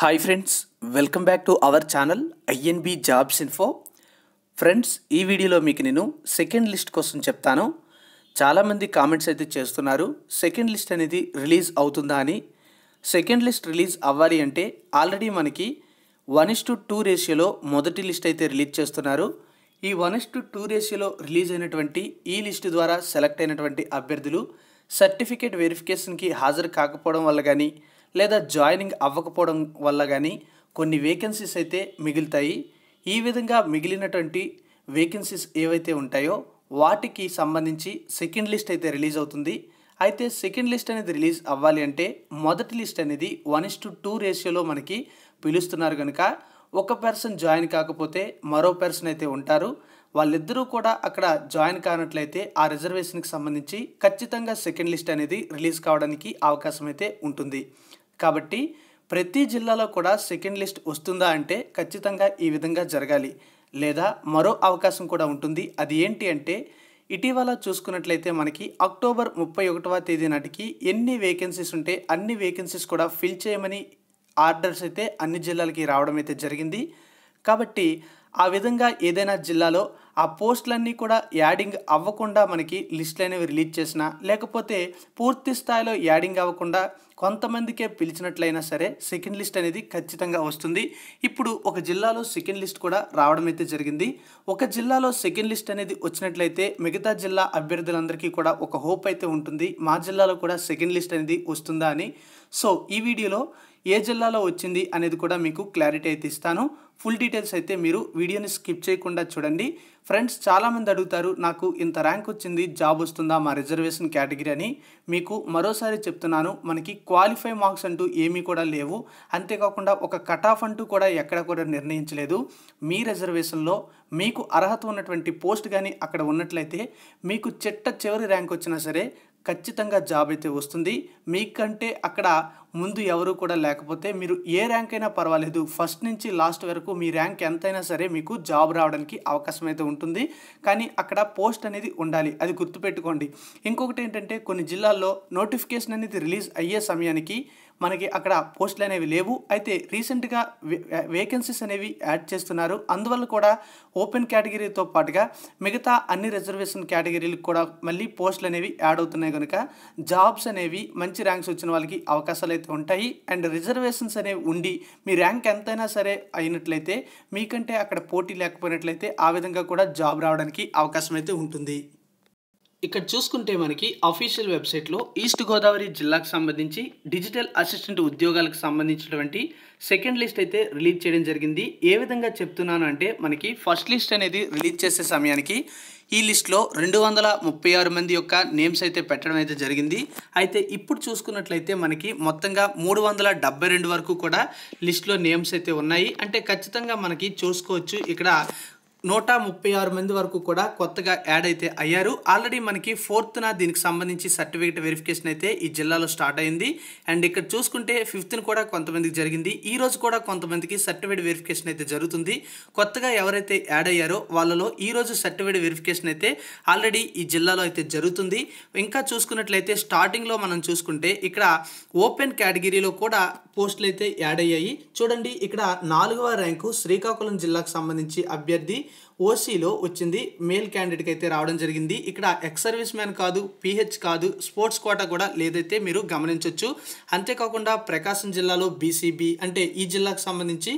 hi friends welcome back to our channel INB jobs info friends ఈ వీడియోలో మీకు నేను సెకండ్ లిస్ట్ కోసం చెప్తాను చాలామంది కామెంట్స్ అయితే చేస్తున్నారు సెకండ్ లిస్ట్ అనేది రిలీజ్ అవుతుందా అని సెకండ్ లిస్ట్ రిలీజ్ అవ్వాలి అంటే ఆల్రెడీ మనకి వన్ ఇస్ టు టూ రేషియోలో మొదటి లిస్ట్ అయితే రిలీజ్ చేస్తున్నారు ఈ వన్ ఇస్ టు టూ రేషియోలో రిలీజ్ అయినటువంటి ఈ లిస్ట్ ద్వారా సెలెక్ట్ అయినటువంటి అభ్యర్థులు సర్టిఫికేట్ వెరిఫికేషన్కి హాజరు కాకపోవడం వల్ల కానీ లేదా జాయినింగ్ అవ్వకపోవడం వల్ల కానీ కొన్ని వేకెన్సీస్ అయితే మిగులుతాయి ఈ విధంగా మిగిలినటువంటి వేకెన్సీస్ ఏవైతే ఉంటాయో వాటికి సంబంధించి సెకండ్ లిస్ట్ అయితే రిలీజ్ అవుతుంది అయితే సెకండ్ లిస్ట్ అనేది రిలీజ్ అవ్వాలి అంటే మొదటి లిస్ట్ అనేది వన్ ఇస్ టు టూ రేషియోలో మనకి పిలుస్తున్నారు కనుక ఒక పర్సన్ జాయిన్ కాకపోతే మరో పర్సన్ అయితే ఉంటారు వాళ్ళిద్దరూ కూడా అక్కడ జాయిన్ కానట్లయితే ఆ రిజర్వేషన్కి సంబంధించి ఖచ్చితంగా సెకండ్ లిస్ట్ అనేది రిలీజ్ కావడానికి అవకాశం అయితే ఉంటుంది కాబట్టి ప్రతి జిల్లాలో కూడా సెకండ్ లిస్ట్ వస్తుందా అంటే ఖచ్చితంగా ఈ విధంగా జరగాలి లేదా మరో అవకాశం కూడా ఉంటుంది అది ఏంటి అంటే ఇటీవల చూసుకున్నట్లయితే మనకి అక్టోబర్ ముప్పై ఒకటవ తేదీ నాటికి ఎన్ని వేకెన్సీస్ ఉంటే అన్ని వేకెన్సీస్ కూడా ఫిల్ చేయమని ఆర్డర్స్ అయితే అన్ని జిల్లాలకి రావడం అయితే జరిగింది కాబట్టి ఆ విధంగా ఏదైనా జిల్లాలో ఆ పోస్టులన్నీ కూడా యాడింగ్ అవ్వకుండా మనకి లిస్టులు అనేవి రిలీజ్ చేసిన లేకపోతే పూర్తి స్థాయిలో యాడింగ్ అవ్వకుండా కొంతమందికే పిలిచినట్లయినా సరే సెకండ్ లిస్ట్ అనేది ఖచ్చితంగా వస్తుంది ఇప్పుడు ఒక జిల్లాలో సెకండ్ లిస్ట్ కూడా రావడం అయితే జరిగింది ఒక జిల్లాలో సెకండ్ లిస్ట్ అనేది వచ్చినట్లయితే మిగతా జిల్లా అభ్యర్థులందరికీ కూడా ఒక హోప్ అయితే ఉంటుంది మా జిల్లాలో కూడా సెకండ్ లిస్ట్ అనేది వస్తుందా అని సో ఈ వీడియోలో ఏ జిల్లాలో వచ్చింది అనేది కూడా మీకు క్లారిటీ అయితే ఇస్తాను ఫుల్ డీటెయిల్స్ అయితే మీరు వీడియోని స్కిప్ చేయకుండా చూడండి ఫ్రెండ్స్ చాలామంది అడుగుతారు నాకు ఇంత ర్యాంక్ వచ్చింది జాబ్ వస్తుందా మా రిజర్వేషన్ కేటగిరీ అని మీకు మరోసారి చెప్తున్నాను మనకి క్వాలిఫై మార్క్స్ అంటూ ఏమీ కూడా లేవు అంతేకాకుండా ఒక కట్ ఆఫ్ అంటూ కూడా ఎక్కడ కూడా నిర్ణయించలేదు మీ రిజర్వేషన్లో మీకు అర్హత ఉన్నటువంటి పోస్ట్ కానీ అక్కడ ఉన్నట్లయితే మీకు చిట్ట చివరి ర్యాంక్ వచ్చినా సరే ఖచ్చితంగా జాబ్ అయితే వస్తుంది మీకంటే అక్కడ ముందు ఎవరు కూడా లేకపోతే మీరు ఏ ర్యాంక్ అయినా పర్వాలేదు ఫస్ట్ నుంచి లాస్ట్ వరకు మీ ర్యాంక్ ఎంతైనా సరే మీకు జాబ్ రావడానికి అవకాశం అయితే ఉంటుంది కానీ అక్కడ పోస్ట్ అనేది ఉండాలి అది గుర్తుపెట్టుకోండి ఇంకొకటి ఏంటంటే కొన్ని జిల్లాల్లో నోటిఫికేషన్ అనేది రిలీజ్ అయ్యే సమయానికి మనకి అక్కడ పోస్టులు అనేవి లేవు అయితే రీసెంట్గా వేకెన్సీస్ అనేవి యాడ్ చేస్తున్నారు అందువల్ల కూడా ఓపెన్ కేటగిరీతో పాటుగా మిగతా అన్ని రిజర్వేషన్ కేటగిరీలకు కూడా మళ్ళీ పోస్టులు అనేవి యాడ్ అవుతున్నాయి కనుక జాబ్స్ అనేవి మంచి ర్యాంక్స్ వచ్చిన వాళ్ళకి అవకాశాలు ఏవైతే ఉంటాయి అండ్ రిజర్వేషన్స్ అనేవి ఉండి మీ ర్యాంక్ ఎంతైనా సరే అయినట్లయితే మీకంటే అక్కడ పోటీ లేకపోయినట్లయితే ఆ విధంగా కూడా జాబ్ రావడానికి అవకాశం అయితే ఉంటుంది ఇక్కడ చూసుకుంటే మనకి అఫీషియల్ వెబ్సైట్లో ఈస్ట్ గోదావరి జిల్లాకు సంబంధించి డిజిటల్ అసిస్టెంట్ ఉద్యోగాలకు సంబంధించినటువంటి సెకండ్ లిస్ట్ అయితే రిలీజ్ చేయడం జరిగింది ఏ విధంగా చెప్తున్నాను అంటే మనకి ఫస్ట్ లిస్ట్ అనేది రిలీజ్ చేసే సమయానికి ఈ లిస్ట్లో రెండు వందల ముప్పై ఆరు మంది యొక్క నేమ్స్ అయితే పెట్టడం అయితే జరిగింది అయితే ఇప్పుడు చూసుకున్నట్లయితే మనకి మొత్తంగా మూడు వందల డెబ్బై రెండు వరకు కూడా లిస్ట్లో నేమ్స్ అయితే ఉన్నాయి అంటే ఖచ్చితంగా మనకి చూసుకోవచ్చు ఇక్కడ నూట ముప్పై ఆరు మంది వరకు కూడా కొత్తగా యాడ్ అయితే అయ్యారు ఆల్రెడీ మనకి ఫోర్త్న దీనికి సంబంధించి సర్టిఫికేట్ వెరిఫికేషన్ అయితే ఈ జిల్లాలో స్టార్ట్ అయింది అండ్ ఇక్కడ చూసుకుంటే ఫిఫ్త్ను కూడా కొంతమందికి జరిగింది ఈ రోజు కూడా కొంతమందికి సర్టిఫికేట్ వెరిఫికేషన్ అయితే జరుగుతుంది కొత్తగా ఎవరైతే యాడ్ అయ్యారో వాళ్ళలో ఈ రోజు సర్టిఫికేట్ వెరిఫికేషన్ అయితే ఆల్రెడీ ఈ జిల్లాలో అయితే జరుగుతుంది ఇంకా చూసుకున్నట్లయితే స్టార్టింగ్లో మనం చూసుకుంటే ఇక్కడ ఓపెన్ కేటగిరీలో కూడా పోస్టులు అయితే యాడ్ అయ్యాయి చూడండి ఇక్కడ నాలుగవ ర్యాంకు శ్రీకాకుళం జిల్లాకు సంబంధించి అభ్యర్థి ఓసీలో వచ్చింది మేల్ క్యాండిడేట్కి అయితే రావడం జరిగింది ఇక్కడ ఎక్స్ సర్వీస్ మ్యాన్ కాదు పీహెచ్ కాదు స్పోర్ట్స్ కోట కూడా లేదైతే మీరు గమనించవచ్చు అంతేకాకుండా ప్రకాశం జిల్లాలో బీసీబీ అంటే ఈ జిల్లాకు సంబంధించి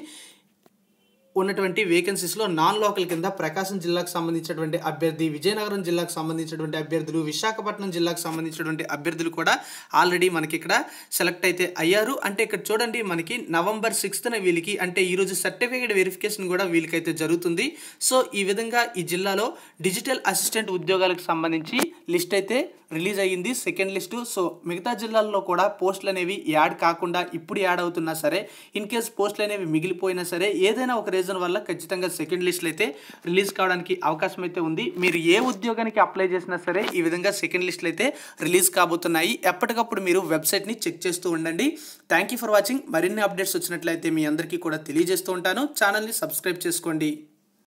ఉన్నటువంటి వేకెన్సీస్లో నాన్ లోకల్ కింద ప్రకాశం జిల్లాకు సంబంధించినటువంటి అభ్యర్థి విజయనగరం జిల్లాకు సంబంధించినటువంటి అభ్యర్థులు విశాఖపట్నం జిల్లాకు సంబంధించినటువంటి అభ్యర్థులు కూడా ఆల్రెడీ మనకి ఇక్కడ సెలెక్ట్ అయితే అయ్యారు అంటే ఇక్కడ చూడండి మనకి నవంబర్ సిక్స్త్న వీళ్ళకి అంటే ఈరోజు సర్టిఫికేట్ వెరిఫికేషన్ కూడా వీళ్ళకైతే జరుగుతుంది సో ఈ విధంగా ఈ జిల్లాలో డిజిటల్ అసిస్టెంట్ ఉద్యోగాలకు సంబంధించి లిస్ట్ అయితే రిలీజ్ అయ్యింది సెకండ్ లిస్టు సో మిగతా జిల్లాల్లో కూడా పోస్టులు అనేవి యాడ్ కాకుండా ఇప్పుడు యాడ్ అవుతున్నా సరే ఇన్ కేస్ పోస్టులు అనేవి మిగిలిపోయినా సరే ఏదైనా ఒక రీజన్ వల్ల ఖచ్చితంగా సెకండ్ లిస్టులు అయితే రిలీజ్ కావడానికి అవకాశం అయితే ఉంది మీరు ఏ ఉద్యోగానికి అప్లై చేసినా సరే ఈ విధంగా సెకండ్ లిస్టులు అయితే రిలీజ్ కాబోతున్నాయి ఎప్పటికప్పుడు మీరు వెబ్సైట్ని చెక్ చేస్తూ ఉండండి థ్యాంక్ ఫర్ వాచింగ్ మరిన్ని అప్డేట్స్ వచ్చినట్లయితే మీ అందరికీ కూడా తెలియజేస్తూ ఉంటాను ఛానల్ని సబ్స్క్రైబ్ చేసుకోండి